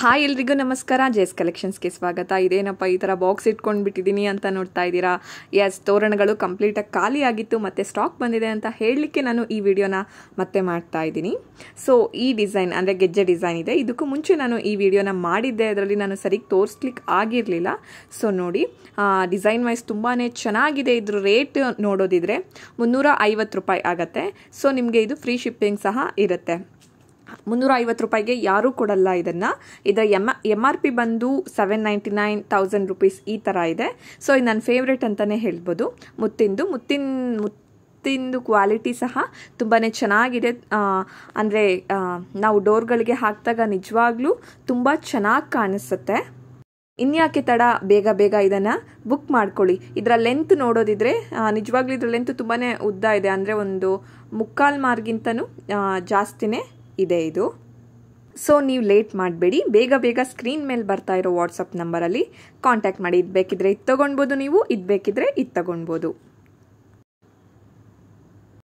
hi ಎಲ್ರಿಗೂ ನಮಸ್ಕಾರ ಜೇಸ್ ಕಲೆಕ್ಷನ್ಸ್ಗೆ ಸ್ವಾಗತ ಇದೇನಪ್ಪ ಈ ಥರ ಬಾಕ್ಸ್ ಇಟ್ಕೊಂಡು ಬಿಟ್ಟಿದ್ದೀನಿ ಅಂತ ನೋಡ್ತಾ ಇದ್ದೀರಾ ಎಸ್ ತೋರಣಗಳು ಕಂಪ್ಲೀಟಾಗಿ ಖಾಲಿ ಆಗಿತ್ತು ಮತ್ತು ಸ್ಟಾಕ್ ಬಂದಿದೆ ಅಂತ ಹೇಳಲಿಕ್ಕೆ ನಾನು ಈ ವಿಡಿಯೋನ ಮತ್ತೆ ಮಾಡ್ತಾ ಇದ್ದೀನಿ ಸೊ ಈ ಡಿಸೈನ್ ಅಂದರೆ ಗೆಜ್ಜೆ ಡಿಸೈನ್ ಇದೆ ಇದಕ್ಕೂ ಮುಂಚೆ ನಾನು ಈ ವಿಡಿಯೋನ ಮಾಡಿದ್ದೆ ಅದರಲ್ಲಿ ನಾನು ಸರಿಗೆ ತೋರಿಸ್ಲಿಕ್ಕೆ ಆಗಿರಲಿಲ್ಲ ಸೊ ನೋಡಿ ಡಿಸೈನ್ ವೈಸ್ ತುಂಬಾ ಚೆನ್ನಾಗಿದೆ ಇದ್ರ ರೇಟ್ ನೋಡೋದಿದ್ರೆ ಮುನ್ನೂರ ಐವತ್ತು ರೂಪಾಯಿ ಆಗುತ್ತೆ ಸೊ ನಿಮಗೆ ಇದು ಫ್ರೀ ಶಿಪ್ಪಿಂಗ್ ಸಹ ಇರುತ್ತೆ ಮುನ್ನೂರ ಐವತ್ತು ರೂಪಾಯಿಗೆ ಯಾರೂ ಕೊಡಲ್ಲ ಇದನ್ನು ಇದರ ಎಮ್ ಎಮ್ ಆರ್ ಪಿ ಬಂದು seven ninety nine thousand rupees ಈ ಥರ ಇದೆ ಸೊ ಇದು ನನ್ನ ಫೇವ್ರೇಟ್ ಅಂತಲೇ ಹೇಳ್ಬೋದು ಮುತ್ತಿಂದು ಮುತ್ತಿನ ಮುತ್ತಿಂದು ಕ್ವಾಲಿಟಿ ಸಹ ತುಂಬಾ ಚೆನ್ನಾಗಿದೆ ಅಂದರೆ ನಾವು ಡೋರ್ಗಳಿಗೆ ಹಾಕಿದಾಗ ನಿಜವಾಗ್ಲೂ ತುಂಬ ಚೆನ್ನಾಗಿ ಕಾಣಿಸುತ್ತೆ ಇನ್ಯಾಕೆ ತಡ ಬೇಗ ಬೇಗ ಇದನ್ನು ಬುಕ್ ಮಾಡ್ಕೊಳ್ಳಿ ಇದರ ಲೆಂತ್ ನೋಡೋದಿದ್ರೆ ನಿಜವಾಗ್ಲೂ ಇದರ ಲೆಂತ್ ತುಂಬಾ ಉದ್ದ ಇದೆ ಅಂದರೆ ಒಂದು ಮುಕ್ಕಾಲು ಮಾರ್ಗಿಂತನೂ ಜಾಸ್ತಿನೇ ಇದೆ ಇದು ಸೊ ನೀವು ಲೇಟ್ ಮಾಡಬೇಡಿ ಬೇಗ ಬೇಗ ಸ್ಕ್ರೀನ್ ಮೇಲೆ ಬರ್ತಾ ಇರೋ ವಾಟ್ಸಪ್ ನಂಬರಲ್ಲಿ ಕಾಂಟ್ಯಾಕ್ಟ್ ಮಾಡಿ ಇದು ಬೇಕಿದ್ರೆ ಇದು ತೊಗೊಳ್ಬೋದು ನೀವು ಇದು ಬೇಕಿದ್ರೆ ಇದು ತೊಗೊಳ್ಬೋದು